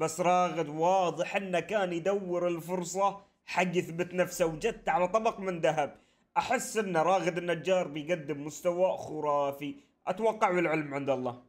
بس راغد واضح انه كان يدور الفرصة حق يثبت نفسه وجت على طبق من ذهب احس ان راغد النجار بيقدم مستوى خرافي اتوقع والعلم عند الله